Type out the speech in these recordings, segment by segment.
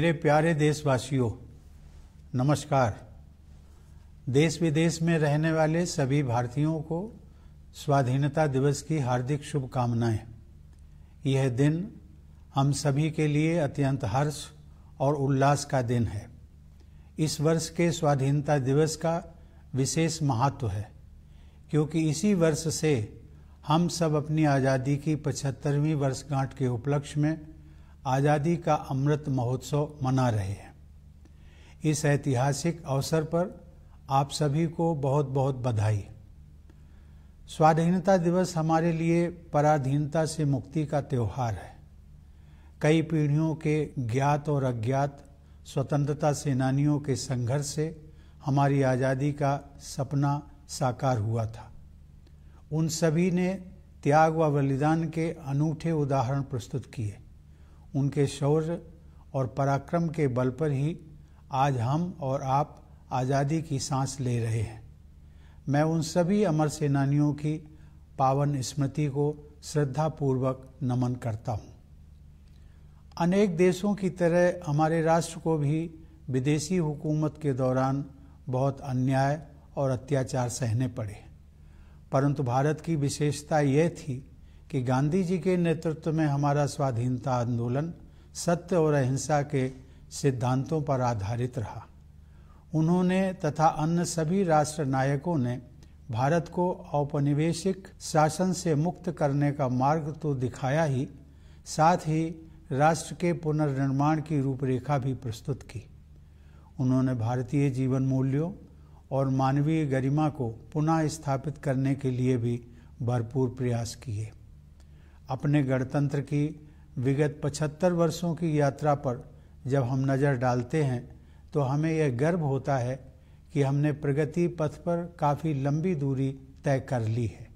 मेरे प्यारे देशवासियों नमस्कार देश विदेश में रहने वाले सभी भारतीयों को स्वाधीनता दिवस की हार्दिक शुभकामनाएं यह दिन हम सभी के लिए अत्यंत हर्ष और उल्लास का दिन है इस वर्ष के स्वाधीनता दिवस का विशेष महत्व है क्योंकि इसी वर्ष से हम सब अपनी आज़ादी की पचहत्तरवीं वर्षगांठ के उपलक्ष्य में आज़ादी का अमृत महोत्सव मना रहे हैं इस ऐतिहासिक अवसर पर आप सभी को बहुत बहुत बधाई स्वाधीनता दिवस हमारे लिए पराधीनता से मुक्ति का त्यौहार है कई पीढ़ियों के ज्ञात और अज्ञात स्वतंत्रता सेनानियों के संघर्ष से हमारी आज़ादी का सपना साकार हुआ था उन सभी ने त्याग व बलिदान के अनूठे उदाहरण प्रस्तुत किए उनके शौर्य और पराक्रम के बल पर ही आज हम और आप आज़ादी की सांस ले रहे हैं मैं उन सभी अमर सेनानियों की पावन स्मृति को श्रद्धापूर्वक नमन करता हूँ अनेक देशों की तरह हमारे राष्ट्र को भी विदेशी हुकूमत के दौरान बहुत अन्याय और अत्याचार सहने पड़े परंतु भारत की विशेषता यह थी कि गांधी जी के नेतृत्व में हमारा स्वाधीनता आंदोलन सत्य और अहिंसा के सिद्धांतों पर आधारित रहा उन्होंने तथा अन्य सभी राष्ट्र नायकों ने भारत को औपनिवेशिक शासन से मुक्त करने का मार्ग तो दिखाया ही साथ ही राष्ट्र के पुनर्निर्माण की रूपरेखा भी प्रस्तुत की उन्होंने भारतीय जीवन मूल्यों और मानवीय गरिमा को पुनः स्थापित करने के लिए भी भरपूर प्रयास किए अपने गणतंत्र की विगत 75 वर्षों की यात्रा पर जब हम नज़र डालते हैं तो हमें यह गर्व होता है कि हमने प्रगति पथ पर काफ़ी लंबी दूरी तय कर ली है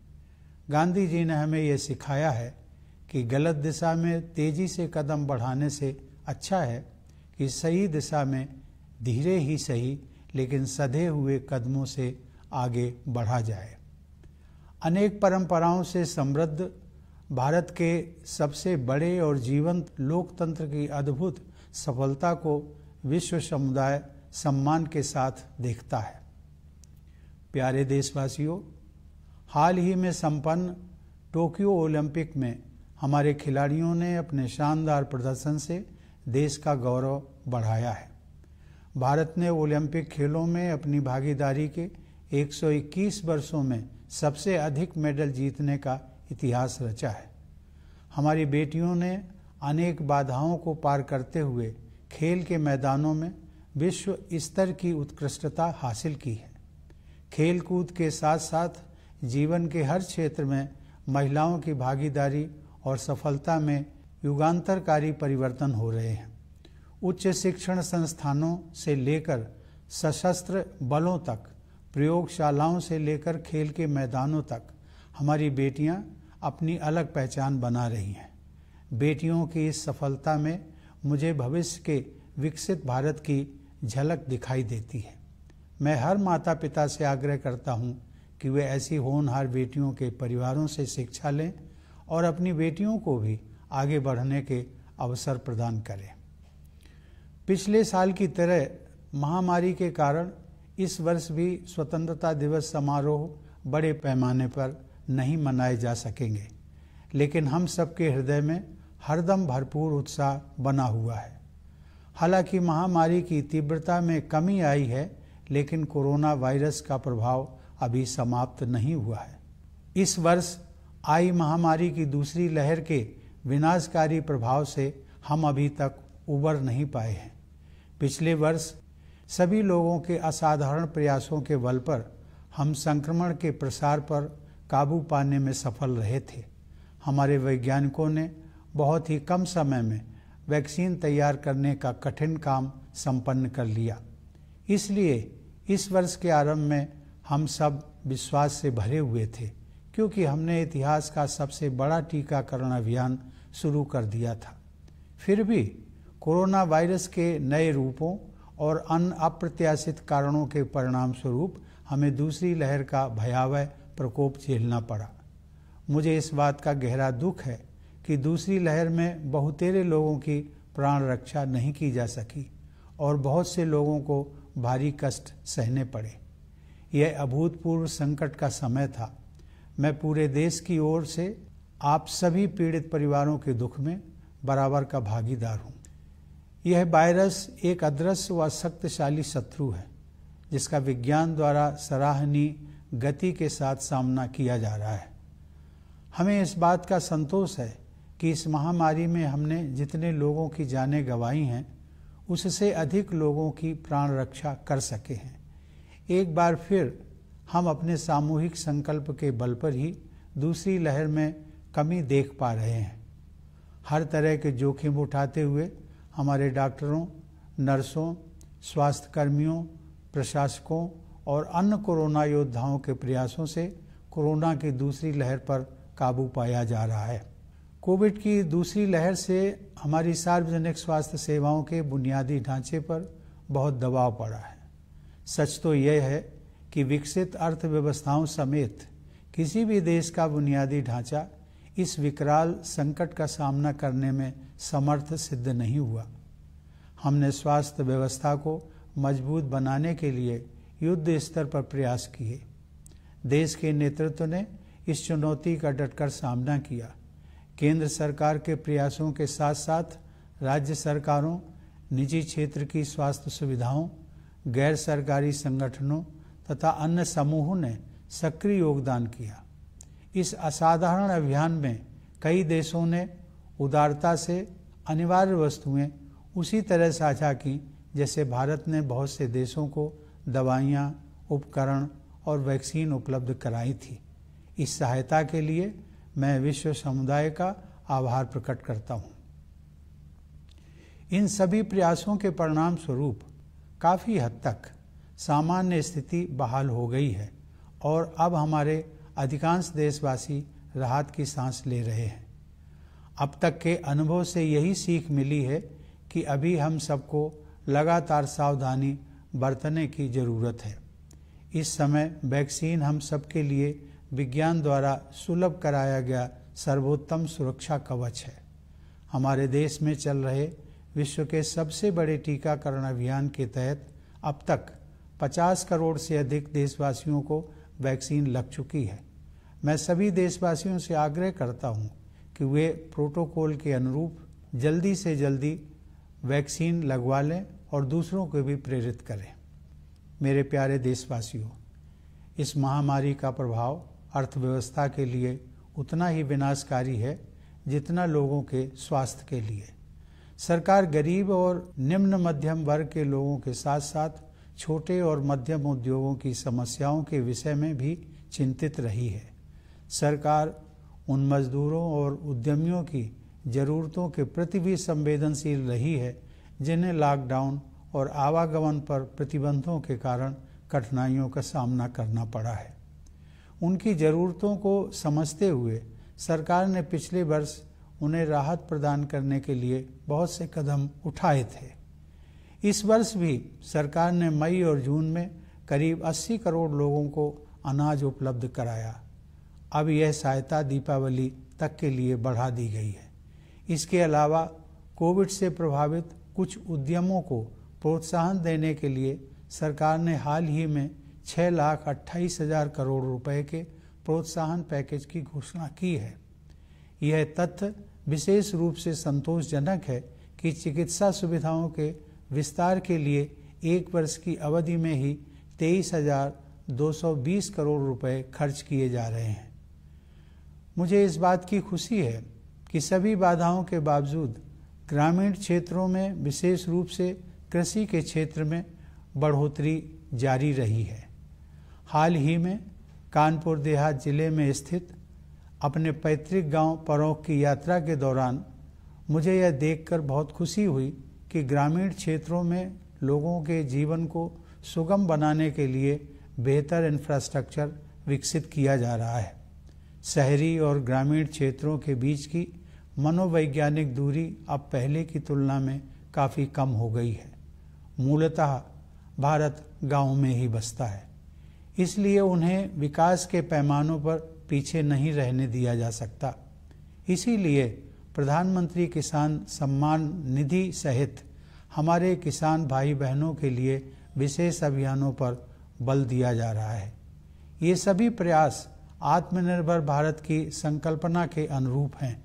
गांधी जी ने हमें यह सिखाया है कि गलत दिशा में तेज़ी से कदम बढ़ाने से अच्छा है कि सही दिशा में धीरे ही सही लेकिन सधे हुए कदमों से आगे बढ़ा जाए अनेक परंपराओं से समृद्ध भारत के सबसे बड़े और जीवंत लोकतंत्र की अद्भुत सफलता को विश्व समुदाय सम्मान के साथ देखता है प्यारे देशवासियों हाल ही में संपन्न टोक्यो ओलंपिक में हमारे खिलाड़ियों ने अपने शानदार प्रदर्शन से देश का गौरव बढ़ाया है भारत ने ओलंपिक खेलों में अपनी भागीदारी के 121 वर्षों में सबसे अधिक मेडल जीतने का इतिहास रचा है हमारी बेटियों ने अनेक बाधाओं को पार करते हुए खेल के मैदानों में विश्व स्तर की उत्कृष्टता हासिल की है खेलकूद के साथ साथ जीवन के हर क्षेत्र में महिलाओं की भागीदारी और सफलता में युगांतरकारी परिवर्तन हो रहे हैं उच्च शिक्षण संस्थानों से लेकर सशस्त्र बलों तक प्रयोगशालाओं से लेकर खेल के मैदानों तक हमारी बेटियां अपनी अलग पहचान बना रही हैं बेटियों की इस सफलता में मुझे भविष्य के विकसित भारत की झलक दिखाई देती है मैं हर माता पिता से आग्रह करता हूँ कि वे ऐसी होनहार बेटियों के परिवारों से शिक्षा लें और अपनी बेटियों को भी आगे बढ़ने के अवसर प्रदान करें पिछले साल की तरह महामारी के कारण इस वर्ष भी स्वतंत्रता दिवस समारोह बड़े पैमाने पर नहीं मनाए जा सकेंगे लेकिन हम सबके हृदय में हरदम भरपूर उत्साह बना हुआ है हालांकि महामारी की तीव्रता में कमी आई है लेकिन कोरोना वायरस का प्रभाव अभी समाप्त नहीं हुआ है इस वर्ष आई महामारी की दूसरी लहर के विनाशकारी प्रभाव से हम अभी तक उबर नहीं पाए हैं पिछले वर्ष सभी लोगों के असाधारण प्रयासों के बल पर हम संक्रमण के प्रसार पर काबू पाने में सफल रहे थे हमारे वैज्ञानिकों ने बहुत ही कम समय में वैक्सीन तैयार करने का कठिन काम संपन्न कर लिया इसलिए इस वर्ष के आरंभ में हम सब विश्वास से भरे हुए थे क्योंकि हमने इतिहास का सबसे बड़ा टीकाकरण अभियान शुरू कर दिया था फिर भी कोरोना वायरस के नए रूपों और अन्य अप्रत्याशित कारणों के परिणाम स्वरूप हमें दूसरी लहर का भयावह प्रकोप झेलना पड़ा मुझे इस बात का गहरा दुख है कि दूसरी लहर में बहुतेरे लोगों की प्राण रक्षा नहीं की जा सकी और बहुत से लोगों को भारी कष्ट सहने पड़े यह अभूतपूर्व संकट का समय था मैं पूरे देश की ओर से आप सभी पीड़ित परिवारों के दुख में बराबर का भागीदार हूँ यह वायरस एक अदृश्य व शक्तिशाली शत्रु है जिसका विज्ञान द्वारा सराहनीय गति के साथ सामना किया जा रहा है हमें इस बात का संतोष है कि इस महामारी में हमने जितने लोगों की जानें गंवाई हैं उससे अधिक लोगों की प्राण रक्षा कर सके हैं एक बार फिर हम अपने सामूहिक संकल्प के बल पर ही दूसरी लहर में कमी देख पा रहे हैं हर तरह के जोखिम उठाते हुए हमारे डॉक्टरों नर्सों स्वास्थ्यकर्मियों प्रशासकों और अन्य कोरोना योद्धाओं के प्रयासों से कोरोना की दूसरी लहर पर काबू पाया जा रहा है कोविड की दूसरी लहर से हमारी सार्वजनिक स्वास्थ्य सेवाओं के बुनियादी ढांचे पर बहुत दबाव पड़ा है सच तो यह है कि विकसित अर्थव्यवस्थाओं समेत किसी भी देश का बुनियादी ढांचा इस विकराल संकट का सामना करने में समर्थ सिद्ध नहीं हुआ हमने स्वास्थ्य व्यवस्था को मजबूत बनाने के लिए युद्ध स्तर पर प्रयास किए देश के नेतृत्व ने इस चुनौती का डटकर सामना किया केंद्र सरकार के प्रयासों के साथ साथ राज्य सरकारों निजी क्षेत्र की स्वास्थ्य सुविधाओं गैर सरकारी संगठनों तथा अन्य समूहों ने सक्रिय योगदान किया इस असाधारण अभियान में कई देशों ने उदारता से अनिवार्य वस्तुएं उसी तरह साझा की जैसे भारत ने बहुत से देशों को दवाइयाँ उपकरण और वैक्सीन उपलब्ध कराई थी इस सहायता के लिए मैं विश्व समुदाय का आभार प्रकट करता हूँ इन सभी प्रयासों के परिणाम स्वरूप काफ़ी हद तक सामान्य स्थिति बहाल हो गई है और अब हमारे अधिकांश देशवासी राहत की सांस ले रहे हैं अब तक के अनुभव से यही सीख मिली है कि अभी हम सबको लगातार सावधानी बरतने की ज़रूरत है इस समय वैक्सीन हम सबके लिए विज्ञान द्वारा सुलभ कराया गया सर्वोत्तम सुरक्षा कवच है हमारे देश में चल रहे विश्व के सबसे बड़े टीकाकरण अभियान के तहत अब तक 50 करोड़ से अधिक देशवासियों को वैक्सीन लग चुकी है मैं सभी देशवासियों से आग्रह करता हूं कि वे प्रोटोकॉल के अनुरूप जल्दी से जल्दी वैक्सीन लगवा लें और दूसरों को भी प्रेरित करें मेरे प्यारे देशवासियों इस महामारी का प्रभाव अर्थव्यवस्था के लिए उतना ही विनाशकारी है जितना लोगों के स्वास्थ्य के लिए सरकार गरीब और निम्न मध्यम वर्ग के लोगों के साथ साथ छोटे और मध्यम उद्योगों की समस्याओं के विषय में भी चिंतित रही है सरकार उन मजदूरों और उद्यमियों की ज़रूरतों के प्रति भी संवेदनशील रही है जिन्हें लॉकडाउन और आवागमन पर प्रतिबंधों के कारण कठिनाइयों का सामना करना पड़ा है उनकी ज़रूरतों को समझते हुए सरकार ने पिछले वर्ष उन्हें राहत प्रदान करने के लिए बहुत से कदम उठाए थे इस वर्ष भी सरकार ने मई और जून में करीब 80 करोड़ लोगों को अनाज उपलब्ध कराया अब यह सहायता दीपावली तक के लिए बढ़ा दी गई है इसके अलावा कोविड से प्रभावित कुछ उद्यमों को प्रोत्साहन देने के लिए सरकार ने हाल ही में छः लाख अट्ठाईस हजार करोड़ रुपए के प्रोत्साहन पैकेज की घोषणा की है यह तथ्य विशेष रूप से संतोषजनक है कि चिकित्सा सुविधाओं के विस्तार के लिए एक वर्ष की अवधि में ही तेईस हजार दो सौ बीस करोड़ रुपए खर्च किए जा रहे हैं मुझे इस बात की खुशी है कि सभी बाधाओं के बावजूद ग्रामीण क्षेत्रों में विशेष रूप से कृषि के क्षेत्र में बढ़ोतरी जारी रही है हाल ही में कानपुर देहात जिले में स्थित अपने पैतृक गांव परोख की यात्रा के दौरान मुझे यह देखकर बहुत खुशी हुई कि ग्रामीण क्षेत्रों में लोगों के जीवन को सुगम बनाने के लिए बेहतर इंफ्रास्ट्रक्चर विकसित किया जा रहा है शहरी और ग्रामीण क्षेत्रों के बीच की मनोवैज्ञानिक दूरी अब पहले की तुलना में काफ़ी कम हो गई है मूलतः भारत गांव में ही बसता है इसलिए उन्हें विकास के पैमानों पर पीछे नहीं रहने दिया जा सकता इसीलिए प्रधानमंत्री किसान सम्मान निधि सहित हमारे किसान भाई बहनों के लिए विशेष अभियानों पर बल दिया जा रहा है ये सभी प्रयास आत्मनिर्भर भारत की संकल्पना के अनुरूप हैं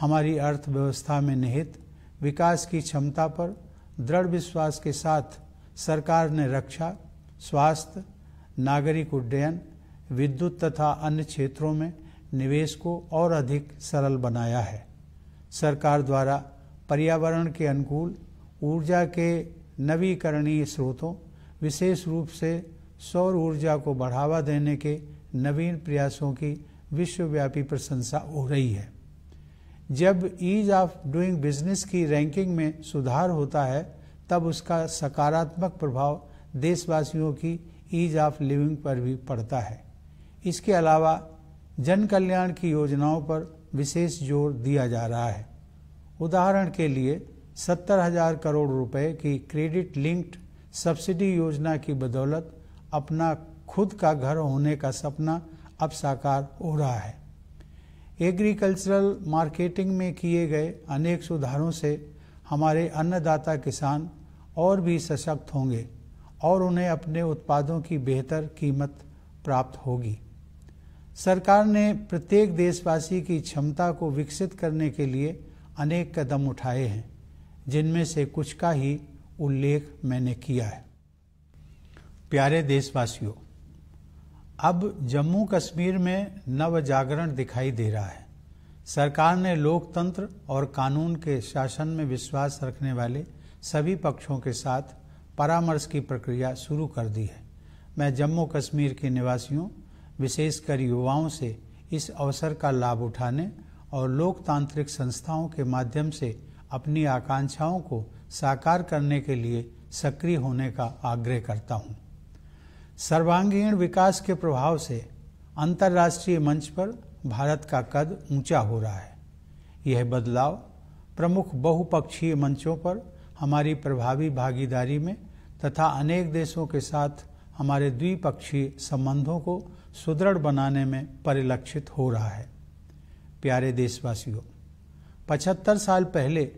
हमारी अर्थव्यवस्था में निहित विकास की क्षमता पर दृढ़ विश्वास के साथ सरकार ने रक्षा स्वास्थ्य नागरिक उड्डयन विद्युत तथा अन्य क्षेत्रों में निवेश को और अधिक सरल बनाया है सरकार द्वारा पर्यावरण के अनुकूल ऊर्जा के नवीकरणीय स्रोतों विशेष रूप से सौर ऊर्जा को बढ़ावा देने के नवीन प्रयासों की विश्वव्यापी प्रशंसा हो रही है जब ईज ऑफ डूइंग बिजनेस की रैंकिंग में सुधार होता है तब उसका सकारात्मक प्रभाव देशवासियों की ईज ऑफ लिविंग पर भी पड़ता है इसके अलावा जन कल्याण की योजनाओं पर विशेष जोर दिया जा रहा है उदाहरण के लिए सत्तर हजार करोड़ रुपए की क्रेडिट लिंक्ड सब्सिडी योजना की बदौलत अपना खुद का घर होने का सपना अब साकार हो रहा है एग्रीकल्चरल मार्केटिंग में किए गए अनेक सुधारों से हमारे अन्नदाता किसान और भी सशक्त होंगे और उन्हें अपने उत्पादों की बेहतर कीमत प्राप्त होगी सरकार ने प्रत्येक देशवासी की क्षमता को विकसित करने के लिए अनेक कदम उठाए हैं जिनमें से कुछ का ही उल्लेख मैंने किया है प्यारे देशवासियों अब जम्मू कश्मीर में नव जागरण दिखाई दे रहा है सरकार ने लोकतंत्र और कानून के शासन में विश्वास रखने वाले सभी पक्षों के साथ परामर्श की प्रक्रिया शुरू कर दी है मैं जम्मू कश्मीर के निवासियों विशेषकर युवाओं से इस अवसर का लाभ उठाने और लोकतांत्रिक संस्थाओं के माध्यम से अपनी आकांक्षाओं को साकार करने के लिए सक्रिय होने का आग्रह करता हूँ सर्वांगीण विकास के प्रभाव से अंतर्राष्ट्रीय मंच पर भारत का कद ऊंचा हो रहा है यह बदलाव प्रमुख बहुपक्षीय मंचों पर हमारी प्रभावी भागीदारी में तथा अनेक देशों के साथ हमारे द्विपक्षीय संबंधों को सुदृढ़ बनाने में परिलक्षित हो रहा है प्यारे देशवासियों पचहत्तर साल पहले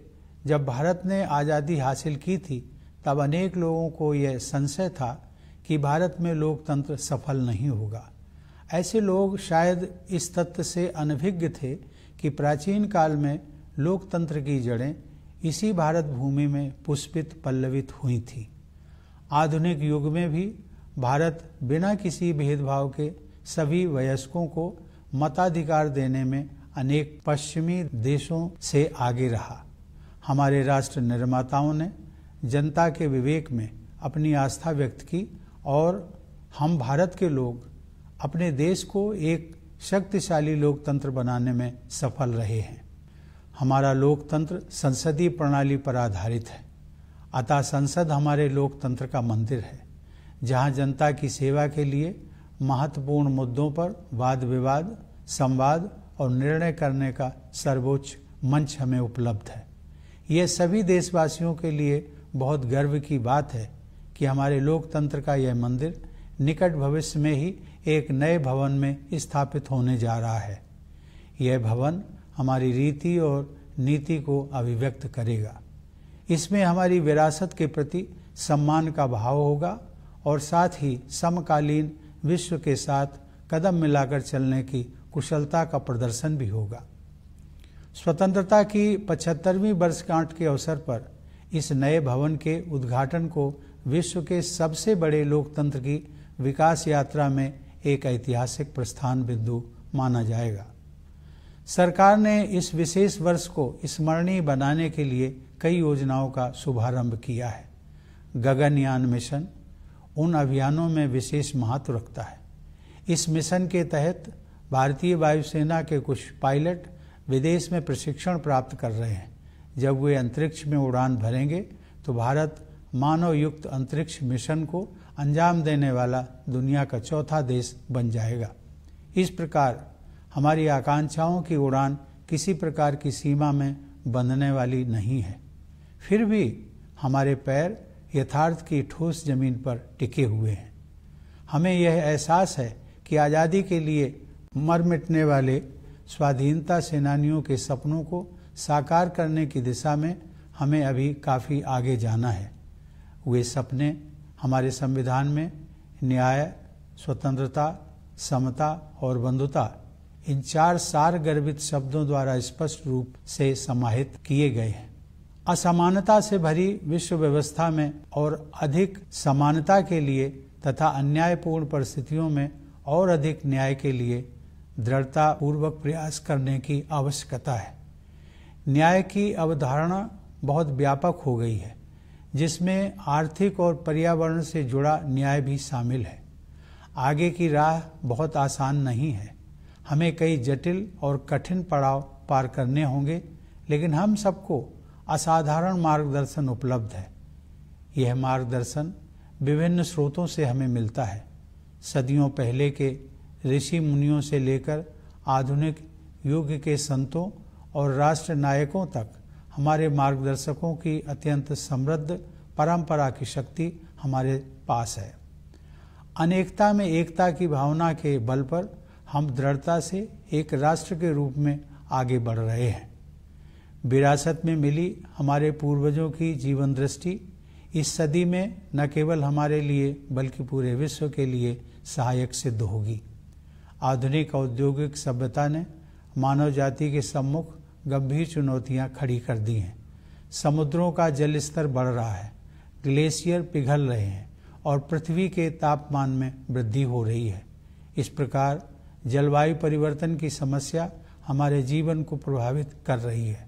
जब भारत ने आज़ादी हासिल की थी तब अनेक लोगों को यह संशय था कि भारत में लोकतंत्र सफल नहीं होगा ऐसे लोग शायद इस तथ्य से अनभिज्ञ थे कि प्राचीन काल में लोकतंत्र की जड़ें इसी भारत भूमि में पुष्पित पल्लवित हुई थी आधुनिक युग में भी भारत बिना किसी भेदभाव के सभी वयस्कों को मताधिकार देने में अनेक पश्चिमी देशों से आगे रहा हमारे राष्ट्र निर्माताओं ने जनता के विवेक में अपनी आस्था व्यक्त की और हम भारत के लोग अपने देश को एक शक्तिशाली लोकतंत्र बनाने में सफल रहे हैं हमारा लोकतंत्र संसदीय प्रणाली पर आधारित है अतः संसद हमारे लोकतंत्र का मंदिर है जहां जनता की सेवा के लिए महत्वपूर्ण मुद्दों पर वाद विवाद संवाद और निर्णय करने का सर्वोच्च मंच हमें उपलब्ध है यह सभी देशवासियों के लिए बहुत गर्व की बात है कि हमारे लोकतंत्र का यह मंदिर निकट भविष्य में ही एक नए भवन में स्थापित होने जा रहा है यह भवन हमारी रीति और नीति को अभिव्यक्त करेगा इसमें हमारी विरासत के प्रति सम्मान का भाव होगा और साथ ही समकालीन विश्व के साथ कदम मिलाकर चलने की कुशलता का प्रदर्शन भी होगा स्वतंत्रता की पचहत्तरवीं वर्षगांठ के अवसर पर इस नए भवन के उद्घाटन को विश्व के सबसे बड़े लोकतंत्र की विकास यात्रा में एक ऐतिहासिक प्रस्थान बिंदु माना जाएगा सरकार ने इस विशेष वर्ष को स्मरणीय बनाने के लिए कई योजनाओं का शुभारंभ किया है गगनयान मिशन उन अभियानों में विशेष महत्व रखता है इस मिशन के तहत भारतीय वायुसेना के कुछ पायलट विदेश में प्रशिक्षण प्राप्त कर रहे हैं जब वे अंतरिक्ष में उड़ान भरेंगे तो भारत मानव युक्त अंतरिक्ष मिशन को अंजाम देने वाला दुनिया का चौथा देश बन जाएगा इस प्रकार हमारी आकांक्षाओं की उड़ान किसी प्रकार की सीमा में बंधने वाली नहीं है फिर भी हमारे पैर यथार्थ की ठोस जमीन पर टिके हुए हैं हमें यह एहसास है कि आज़ादी के लिए मर मिटने वाले स्वाधीनता सेनानियों के सपनों को साकार करने की दिशा में हमें अभी काफ़ी आगे जाना है हुए सपने हमारे संविधान में न्याय स्वतंत्रता समता और बंधुता इन चार सार गर्भित शब्दों द्वारा स्पष्ट रूप से समाहित किए गए हैं असमानता से भरी विश्व व्यवस्था में और अधिक समानता के लिए तथा अन्यायपूर्ण परिस्थितियों में और अधिक न्याय के लिए दृढ़ता पूर्वक प्रयास करने की आवश्यकता है न्याय की अवधारणा बहुत व्यापक हो गई है जिसमें आर्थिक और पर्यावरण से जुड़ा न्याय भी शामिल है आगे की राह बहुत आसान नहीं है हमें कई जटिल और कठिन पड़ाव पार करने होंगे लेकिन हम सबको असाधारण मार्गदर्शन उपलब्ध है यह मार्गदर्शन विभिन्न स्रोतों से हमें मिलता है सदियों पहले के ऋषि मुनियों से लेकर आधुनिक युग के संतों और राष्ट्र नायकों तक हमारे मार्गदर्शकों की अत्यंत समृद्ध परंपरा की शक्ति हमारे पास है अनेकता में एकता की भावना के बल पर हम दृढ़ता से एक राष्ट्र के रूप में आगे बढ़ रहे हैं विरासत में मिली हमारे पूर्वजों की जीवन दृष्टि इस सदी में न केवल हमारे लिए बल्कि पूरे विश्व के लिए सहायक सिद्ध होगी आधुनिक औद्योगिक सभ्यता ने मानव जाति के सम्मुख गंभीर चुनौतियां खड़ी कर दी हैं समुद्रों का जल स्तर बढ़ रहा है ग्लेशियर पिघल रहे हैं और पृथ्वी के तापमान में वृद्धि हो रही है इस प्रकार जलवायु परिवर्तन की समस्या हमारे जीवन को प्रभावित कर रही है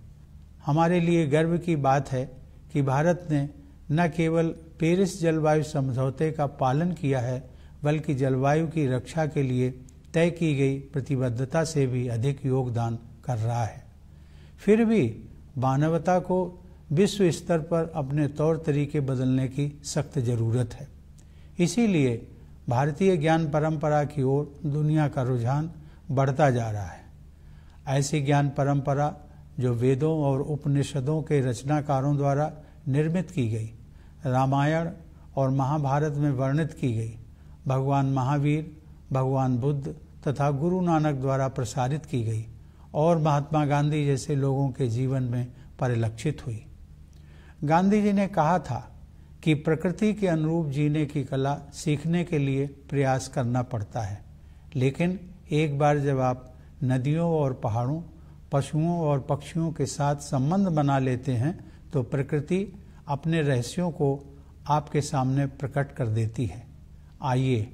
हमारे लिए गर्व की बात है कि भारत ने न केवल पेरिस जलवायु समझौते का पालन किया है बल्कि जलवायु की रक्षा के लिए तय की गई प्रतिबद्धता से भी अधिक योगदान कर रहा है फिर भी मानवता को विश्व स्तर पर अपने तौर तरीके बदलने की सख्त ज़रूरत है इसीलिए भारतीय ज्ञान परंपरा की ओर दुनिया का रुझान बढ़ता जा रहा है ऐसी ज्ञान परंपरा जो वेदों और उपनिषदों के रचनाकारों द्वारा निर्मित की गई रामायण और महाभारत में वर्णित की गई भगवान महावीर भगवान बुद्ध तथा गुरु नानक द्वारा प्रसारित की गई और महात्मा गांधी जैसे लोगों के जीवन में परिलक्षित हुई गांधी जी ने कहा था कि प्रकृति के अनुरूप जीने की कला सीखने के लिए प्रयास करना पड़ता है लेकिन एक बार जब आप नदियों और पहाड़ों पशुओं और पक्षियों के साथ संबंध बना लेते हैं तो प्रकृति अपने रहस्यों को आपके सामने प्रकट कर देती है आइए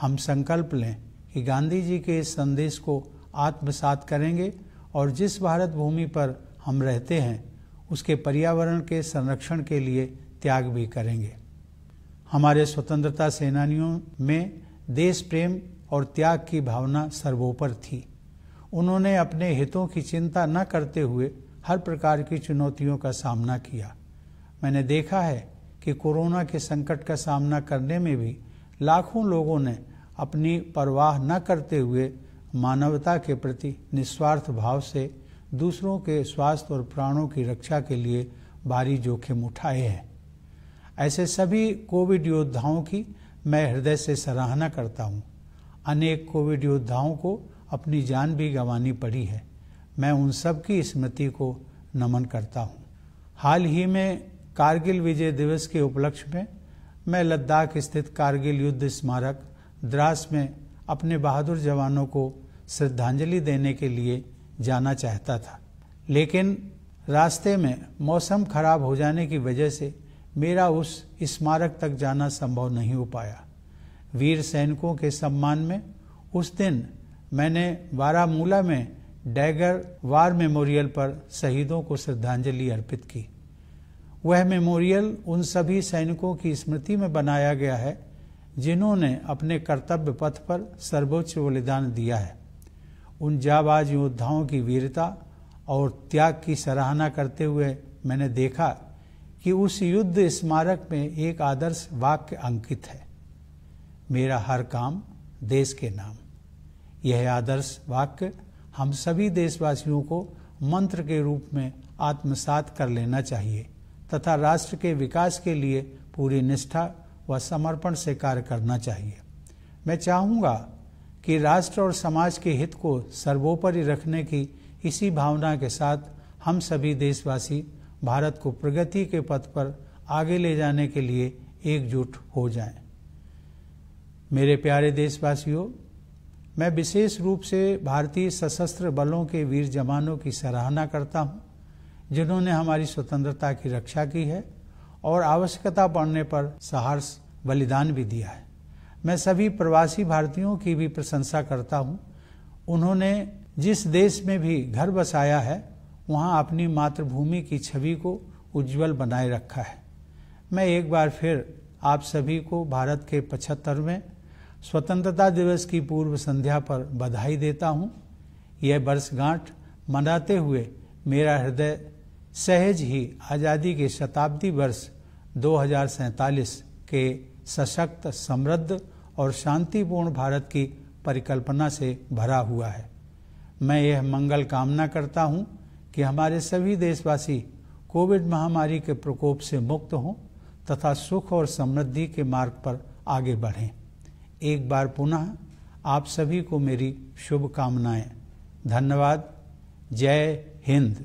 हम संकल्प लें कि गांधी जी के इस संदेश को आत्मसात करेंगे और जिस भारत भूमि पर हम रहते हैं उसके पर्यावरण के संरक्षण के लिए त्याग भी करेंगे हमारे स्वतंत्रता सेनानियों में देश प्रेम और त्याग की भावना सर्वोपर थी उन्होंने अपने हितों की चिंता न करते हुए हर प्रकार की चुनौतियों का सामना किया मैंने देखा है कि कोरोना के संकट का सामना करने में भी लाखों लोगों ने अपनी परवाह न करते हुए मानवता के प्रति निस्वार्थ भाव से दूसरों के स्वास्थ्य और प्राणों की रक्षा के लिए भारी जोखिम उठाए हैं ऐसे सभी कोविड योद्धाओं की मैं हृदय से सराहना करता हूँ अनेक कोविड योद्धाओं को अपनी जान भी गंवानी पड़ी है मैं उन सब की स्मृति को नमन करता हूँ हाल ही में कारगिल विजय दिवस के उपलक्ष्य में मैं लद्दाख स्थित कारगिल युद्ध स्मारक द्रास में अपने बहादुर जवानों को श्रद्धांजलि देने के लिए जाना चाहता था लेकिन रास्ते में मौसम खराब हो जाने की वजह से मेरा उस स्मारक तक जाना संभव नहीं हो पाया वीर सैनिकों के सम्मान में उस दिन मैंने बारामूला में डैगर वार मेमोरियल पर शहीदों को श्रद्धांजलि अर्पित की वह मेमोरियल उन सभी सैनिकों की स्मृति में बनाया गया है जिन्होंने अपने कर्तव्य पथ पर सर्वोच्च बलिदान दिया है उन जाबाज योद्धाओं की वीरता और त्याग की सराहना करते हुए मैंने देखा कि उस युद्ध स्मारक में एक आदर्श वाक्य अंकित है मेरा हर काम देश के नाम यह आदर्श वाक्य हम सभी देशवासियों को मंत्र के रूप में आत्मसात कर लेना चाहिए तथा राष्ट्र के विकास के लिए पूरी निष्ठा व समर्पण से कार्य करना चाहिए मैं चाहूँगा कि राष्ट्र और समाज के हित को सर्वोपरि रखने की इसी भावना के साथ हम सभी देशवासी भारत को प्रगति के पथ पर आगे ले जाने के लिए एकजुट हो जाएं। मेरे प्यारे देशवासियों मैं विशेष रूप से भारतीय सशस्त्र बलों के वीर जवानों की सराहना करता हूं, जिन्होंने हमारी स्वतंत्रता की रक्षा की है और आवश्यकता पड़ने पर साहस बलिदान भी दिया है मैं सभी प्रवासी भारतीयों की भी प्रशंसा करता हूँ उन्होंने जिस देश में भी घर बसाया है वहाँ अपनी मातृभूमि की छवि को उज्जवल बनाए रखा है मैं एक बार फिर आप सभी को भारत के पचहत्तरवें स्वतंत्रता दिवस की पूर्व संध्या पर बधाई देता हूँ यह वर्षगांठ मनाते हुए मेरा हृदय सहज ही आज़ादी के शताब्दी वर्ष दो के सशक्त समृद्ध और शांतिपूर्ण भारत की परिकल्पना से भरा हुआ है मैं यह मंगल कामना करता हूं कि हमारे सभी देशवासी कोविड महामारी के प्रकोप से मुक्त हों तथा सुख और समृद्धि के मार्ग पर आगे बढ़ें एक बार पुनः आप सभी को मेरी शुभकामनाएं धन्यवाद जय Hind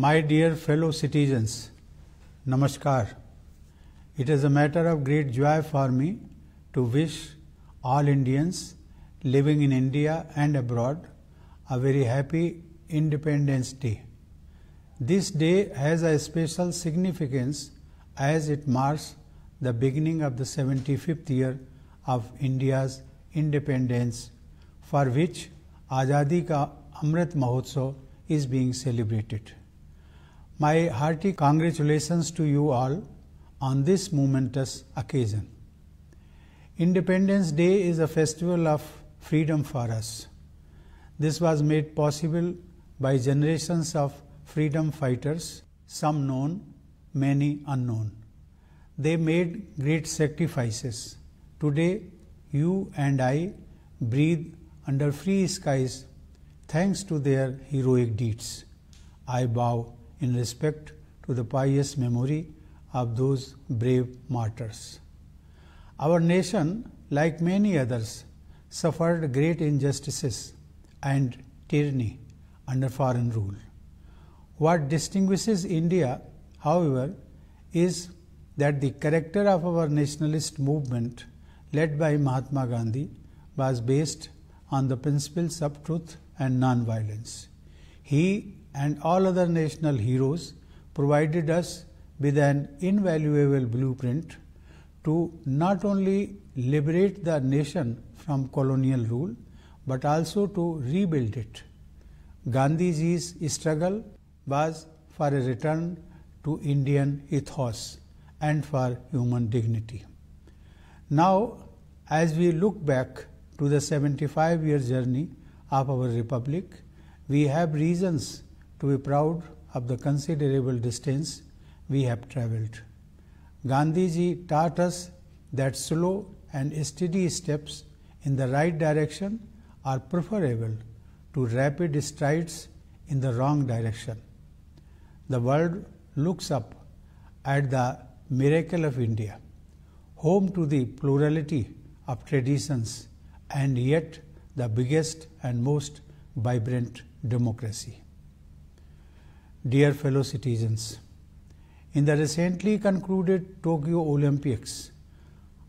my dear fellow citizens Namaskar. It is a matter of great joy for me to wish all Indians living in India and abroad a very happy Independence Day. This day has a special significance as it marks the beginning of the 75th year of India's independence, for which Azadi ka Amrit Mahotsav is being celebrated. My hearty congratulations to you all on this momentous occasion. Independence Day is a festival of freedom for us. This was made possible by generations of freedom fighters, some known, many unknown. They made great sacrifices. Today, you and I breathe under free skies thanks to their heroic deeds. I bow in respect to the pious memory of those brave martyrs. Our nation, like many others, suffered great injustices and tyranny under foreign rule. What distinguishes India, however, is that the character of our nationalist movement led by Mahatma Gandhi was based on the principles of truth and non-violence. He and all other national heroes provided us with an invaluable blueprint to not only liberate the nation from colonial rule but also to rebuild it. Gandhiji's struggle was for a return to Indian ethos and for human dignity. Now, as we look back to the 75 year journey of our republic, we have reasons to be proud of the considerable distance we have traveled. Gandhiji taught us that slow and steady steps in the right direction are preferable to rapid strides in the wrong direction. The world looks up at the miracle of India, home to the plurality of traditions and yet the biggest and most vibrant democracy. Dear fellow citizens, in the recently concluded Tokyo Olympics,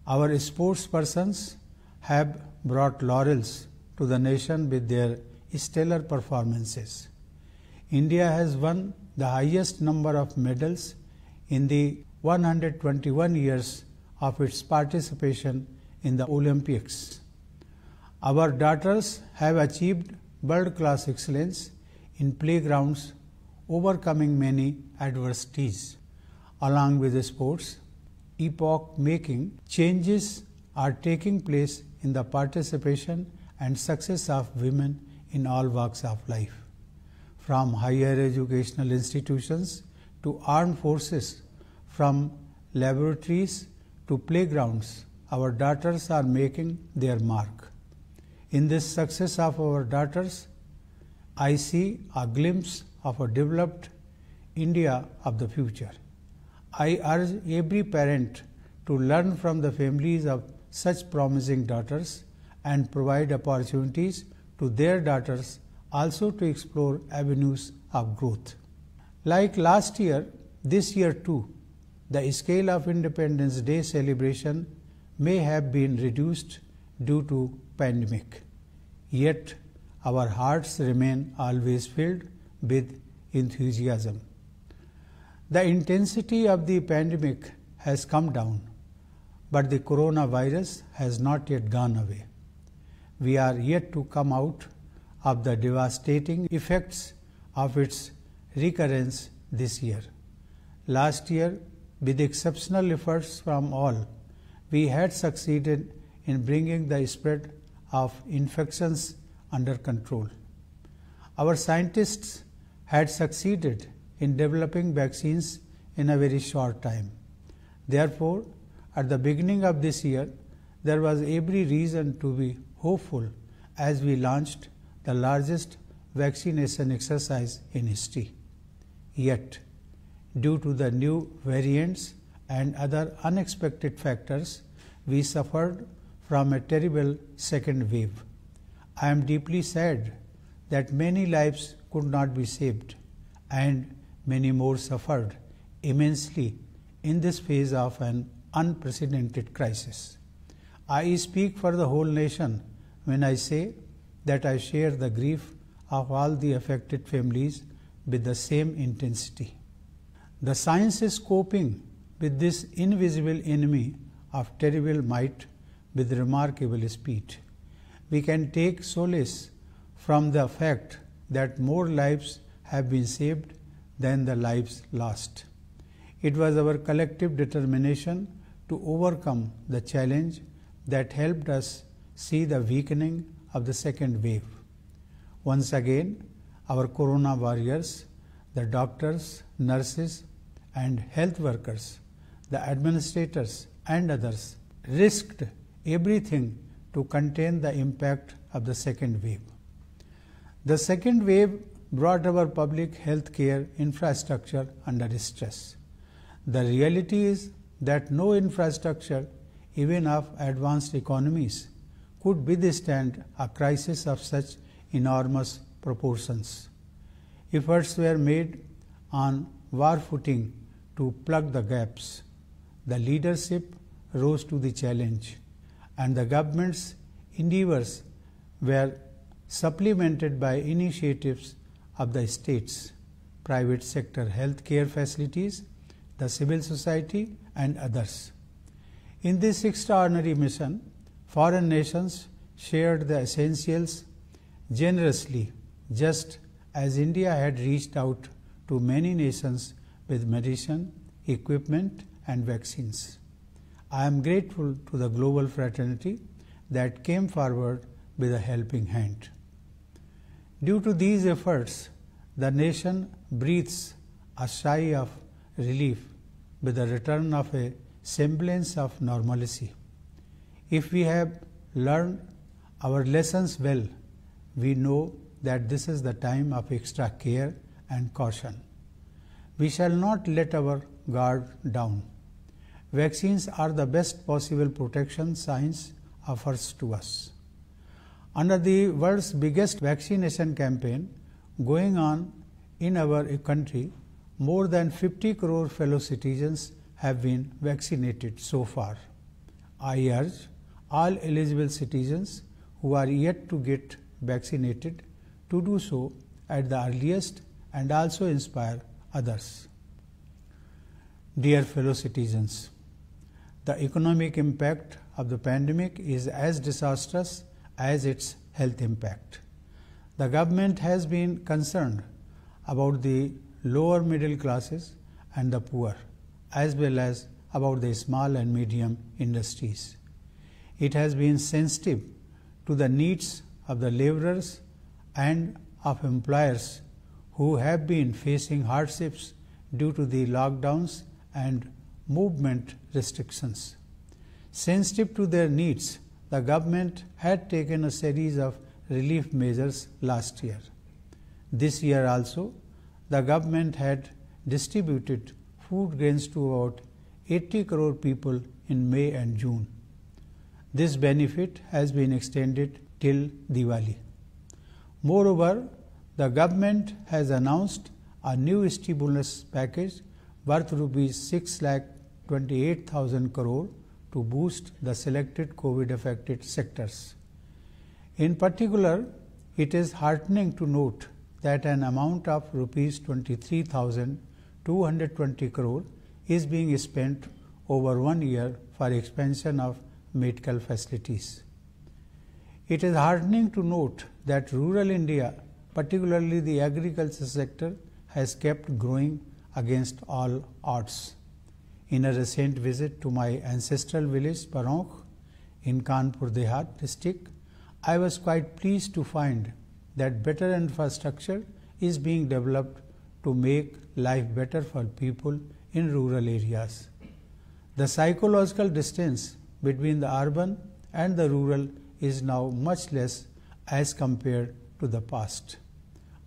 our sports persons have brought laurels to the nation with their stellar performances. India has won the highest number of medals in the 121 years of its participation in the Olympics. Our daughters have achieved world class excellence in playgrounds overcoming many adversities. Along with the sports, epoch making changes are taking place in the participation and success of women in all walks of life, from higher educational institutions to armed forces, from laboratories to playgrounds. Our daughters are making their mark. In this success of our daughters, I see a glimpse of a developed India of the future. I urge every parent to learn from the families of such promising daughters and provide opportunities to their daughters also to explore avenues of growth. Like last year, this year too, the scale of Independence Day celebration may have been reduced due to pandemic. Yet our hearts remain always filled with enthusiasm. The intensity of the pandemic has come down, but the coronavirus has not yet gone away. We are yet to come out of the devastating effects of its recurrence this year. Last year, with exceptional efforts from all, we had succeeded in bringing the spread of infections under control. Our scientists had succeeded in developing vaccines in a very short time. Therefore, at the beginning of this year, there was every reason to be hopeful as we launched the largest vaccination exercise in history. Yet, due to the new variants and other unexpected factors, we suffered from a terrible second wave. I am deeply sad that many lives could not be saved, and many more suffered immensely in this phase of an unprecedented crisis. I speak for the whole nation when I say that I share the grief of all the affected families with the same intensity. The science is coping with this invisible enemy of terrible might with remarkable speed. We can take solace from the fact that more lives have been saved than the lives lost. It was our collective determination to overcome the challenge that helped us see the weakening of the second wave. Once again, our corona warriors, the doctors, nurses, and health workers, the administrators, and others risked everything to contain the impact of the second wave. The second wave brought our public health care infrastructure under stress. The reality is that no infrastructure, even of advanced economies, could withstand a crisis of such enormous proportions. Efforts were made on war footing to plug the gaps. The leadership rose to the challenge, and the government's endeavors were supplemented by initiatives of the states, private sector healthcare facilities, the civil society, and others. In this extraordinary mission, foreign nations shared the essentials generously, just as India had reached out to many nations with medicine, equipment, and vaccines. I am grateful to the global fraternity that came forward with a helping hand. Due to these efforts, the nation breathes a sigh of relief with the return of a semblance of normalcy. If we have learned our lessons well, we know that this is the time of extra care and caution. We shall not let our guard down. Vaccines are the best possible protection science offers to us under the world's biggest vaccination campaign going on in our country, more than 50 crore fellow citizens have been vaccinated so far. I urge all eligible citizens who are yet to get vaccinated to do so at the earliest and also inspire others. Dear fellow citizens, the economic impact of the pandemic is as disastrous as its health impact. The government has been concerned about the lower middle classes and the poor, as well as about the small and medium industries. It has been sensitive to the needs of the laborers and of employers who have been facing hardships due to the lockdowns and movement restrictions. Sensitive to their needs, the government had taken a series of relief measures last year. This year also, the government had distributed food grains to about 80 crore people in May and June. This benefit has been extended till Diwali. Moreover, the government has announced a new stimulus package worth rupees 6 lakh 28,000 crore to boost the selected COVID affected sectors. In particular, it is heartening to note that an amount of rupees 23,220 crore is being spent over one year for expansion of medical facilities. It is heartening to note that rural India, particularly the agriculture sector, has kept growing against all odds in a recent visit to my ancestral village Parang, in Kanpur Dehat district, I was quite pleased to find that better infrastructure is being developed to make life better for people in rural areas. The psychological distance between the urban and the rural is now much less as compared to the past.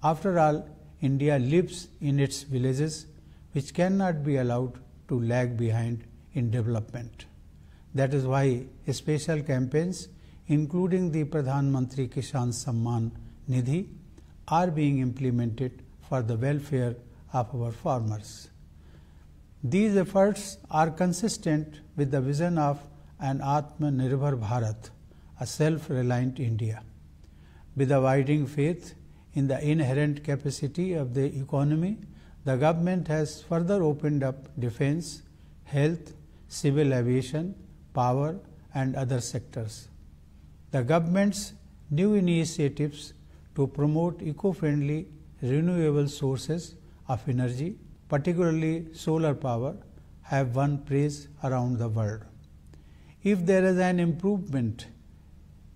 After all, India lives in its villages, which cannot be allowed to lag behind in development. That is why special campaigns, including the Pradhan Mantri Kishan Samman Nidhi, are being implemented for the welfare of our farmers. These efforts are consistent with the vision of an Atmanirbhar Bharat, a self-reliant India. With a widening faith in the inherent capacity of the economy the government has further opened up defense, health, civil aviation, power, and other sectors. The government's new initiatives to promote eco friendly renewable sources of energy, particularly solar power, have won praise around the world. If there is an improvement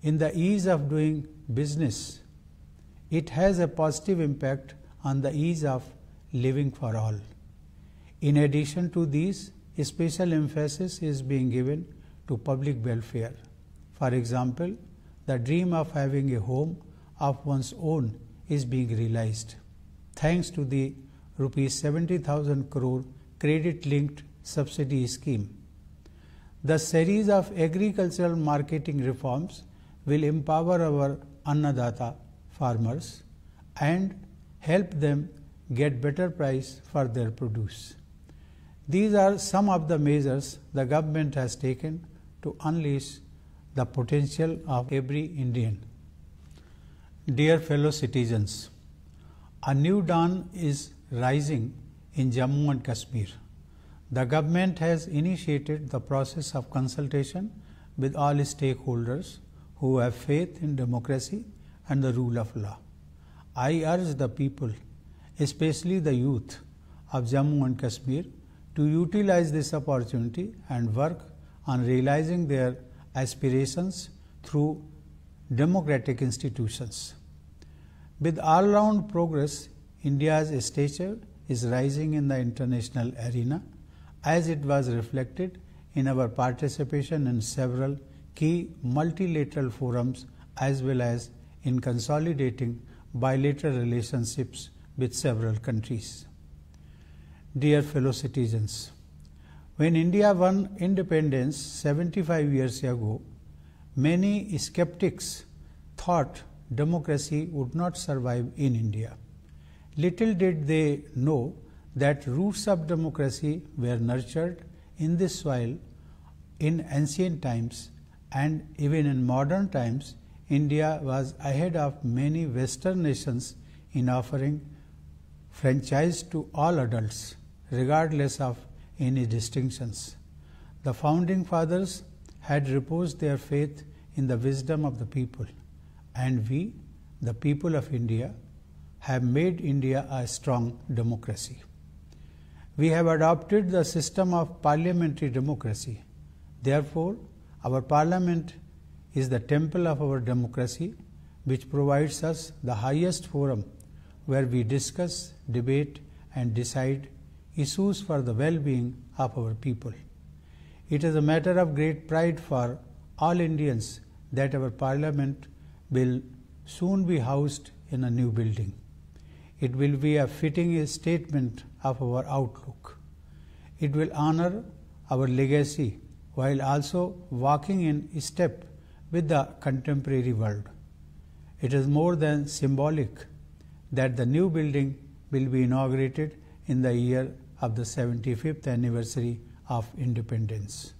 in the ease of doing business, it has a positive impact on the ease of living for all. In addition to these, special emphasis is being given to public welfare. For example, the dream of having a home of one's own is being realized thanks to the rupees 70,000 crore credit linked subsidy scheme. The series of agricultural marketing reforms will empower our annadata farmers and help them get better price for their produce. These are some of the measures the government has taken to unleash the potential of every Indian. Dear fellow citizens, a new dawn is rising in Jammu and Kashmir. The government has initiated the process of consultation with all stakeholders who have faith in democracy and the rule of law. I urge the people especially the youth of Jammu and Kashmir, to utilize this opportunity and work on realizing their aspirations through democratic institutions. With all round progress, India's stature is rising in the international arena as it was reflected in our participation in several key multilateral forums as well as in consolidating bilateral relationships with several countries. Dear fellow citizens, when India won independence 75 years ago, many skeptics thought democracy would not survive in India. Little did they know that roots of democracy were nurtured in this soil in ancient times and even in modern times India was ahead of many western nations in offering franchise to all adults, regardless of any distinctions. The founding fathers had reposed their faith in the wisdom of the people, and we, the people of India, have made India a strong democracy. We have adopted the system of parliamentary democracy. Therefore, our parliament is the temple of our democracy, which provides us the highest forum where we discuss, debate, and decide issues for the well being of our people. It is a matter of great pride for all Indians that our Parliament will soon be housed in a new building. It will be a fitting statement of our outlook. It will honor our legacy while also walking in step with the contemporary world. It is more than symbolic, that the new building will be inaugurated in the year of the 75th anniversary of independence.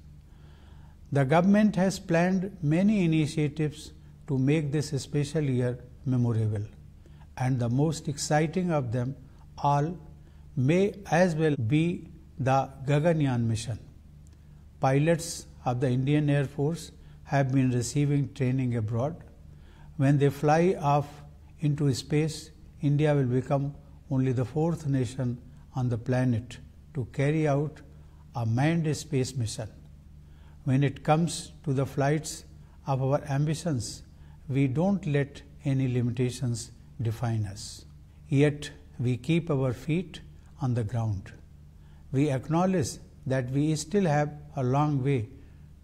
The government has planned many initiatives to make this special year memorable, and the most exciting of them all may as well be the Gaganyaan mission. Pilots of the Indian Air Force have been receiving training abroad. When they fly off into space, India will become only the fourth nation on the planet to carry out a manned space mission. When it comes to the flights of our ambitions, we don't let any limitations define us. Yet we keep our feet on the ground. We acknowledge that we still have a long way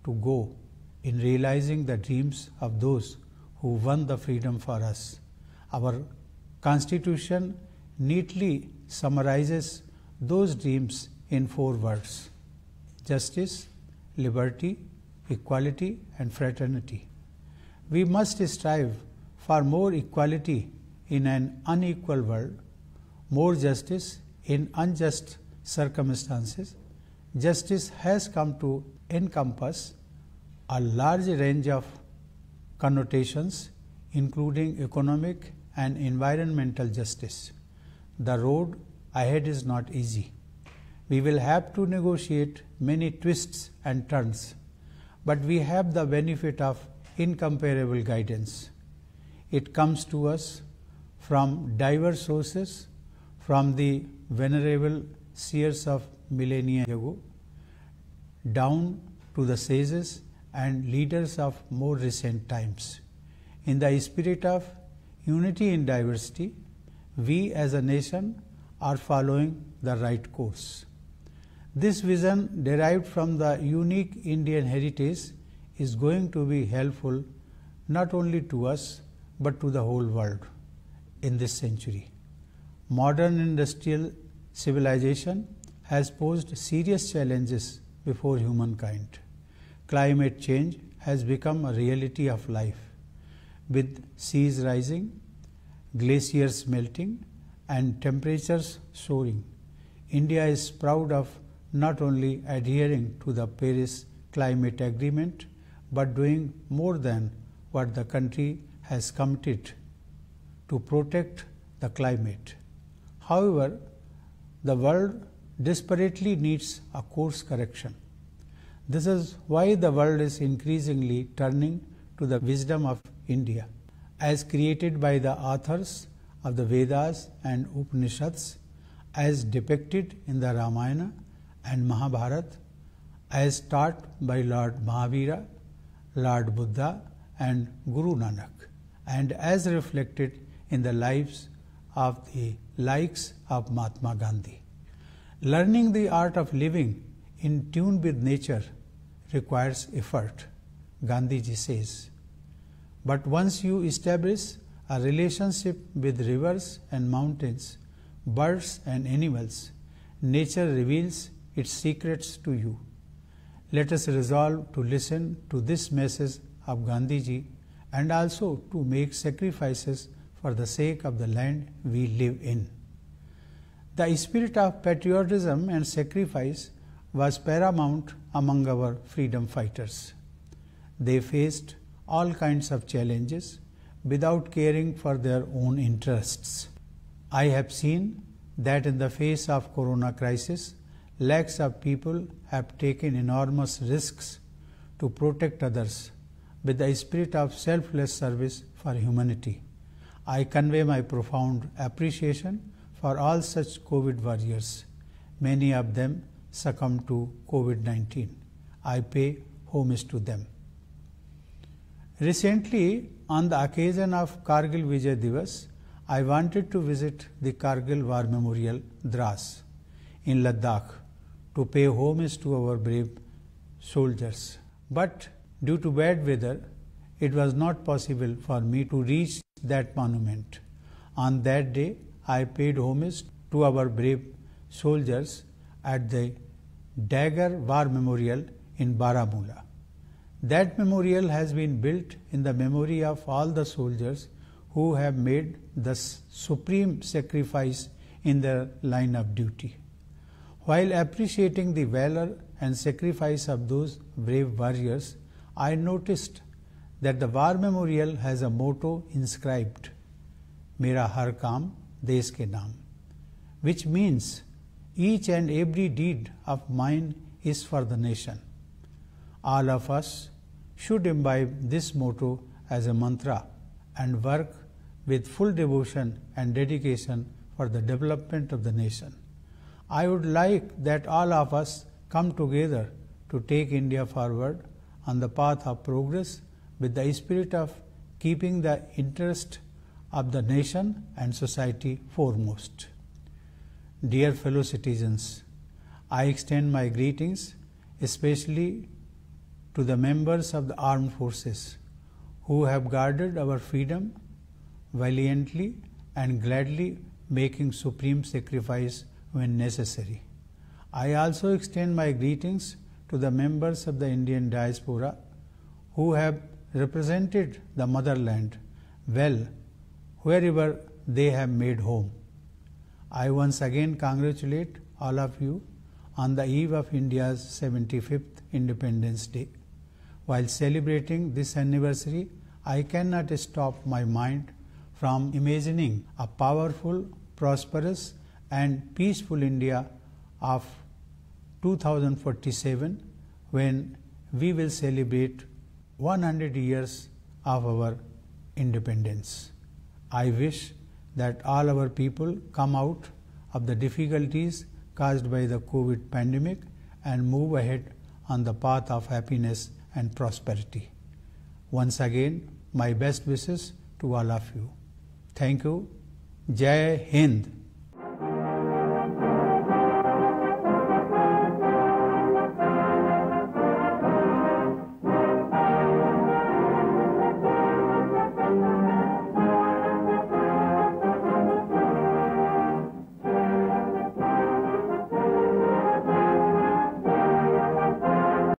to go in realizing the dreams of those who won the freedom for us. Our Constitution neatly summarizes those dreams in four words justice, liberty, equality, and fraternity. We must strive for more equality in an unequal world, more justice in unjust circumstances. Justice has come to encompass a large range of connotations, including economic, and environmental justice. The road ahead is not easy. We will have to negotiate many twists and turns, but we have the benefit of incomparable guidance. It comes to us from diverse sources, from the venerable seers of millennia ago, down to the sages and leaders of more recent times. In the spirit of unity in diversity, we as a nation are following the right course. This vision, derived from the unique Indian heritage, is going to be helpful not only to us but to the whole world in this century. Modern industrial civilization has posed serious challenges before humankind. Climate change has become a reality of life with seas rising, glaciers melting, and temperatures soaring, India is proud of not only adhering to the Paris Climate Agreement but doing more than what the country has committed to protect the climate. However, the world desperately needs a course correction. This is why the world is increasingly turning to the wisdom of India, as created by the authors of the Vedas and Upanishads, as depicted in the Ramayana and Mahabharata, as taught by Lord Mahavira, Lord Buddha, and Guru Nanak, and as reflected in the lives of the likes of Mahatma Gandhi. Learning the art of living in tune with nature requires effort, Gandhiji says. But once you establish a relationship with rivers and mountains, birds and animals, nature reveals its secrets to you. Let us resolve to listen to this message of Gandhiji and also to make sacrifices for the sake of the land we live in. The spirit of patriotism and sacrifice was paramount among our freedom fighters. They faced all kinds of challenges without caring for their own interests. I have seen that in the face of corona crisis, lakhs of people have taken enormous risks to protect others with the spirit of selfless service for humanity. I convey my profound appreciation for all such COVID warriors. Many of them succumbed to COVID 19. I pay homage to them. Recently, on the occasion of Kargil Vijay Divas, I wanted to visit the Kargil War Memorial, Dras, in Ladakh, to pay homage to our brave soldiers. But due to bad weather, it was not possible for me to reach that monument. On that day, I paid homage to our brave soldiers at the Dagger War Memorial in Baramulla. That memorial has been built in the memory of all the soldiers who have made the supreme sacrifice in their line of duty. While appreciating the valor and sacrifice of those brave warriors, I noticed that the war memorial has a motto inscribed Mera Har Kaam Desh Ke Naam, which means each and every deed of mine is for the nation. All of us should imbibe this motto as a mantra and work with full devotion and dedication for the development of the nation. I would like that all of us come together to take India forward on the path of progress with the spirit of keeping the interest of the nation and society foremost. Dear fellow citizens, I extend my greetings especially to the members of the armed forces who have guarded our freedom valiantly and gladly making supreme sacrifice when necessary. I also extend my greetings to the members of the Indian diaspora who have represented the motherland well wherever they have made home. I once again congratulate all of you on the eve of India's 75th Independence Day. While celebrating this anniversary, I cannot stop my mind from imagining a powerful, prosperous, and peaceful India of 2047 when we will celebrate 100 years of our independence. I wish that all our people come out of the difficulties caused by the COVID pandemic and move ahead on the path of happiness and prosperity. Once again, my best wishes to all of you. Thank you. Jai Hind.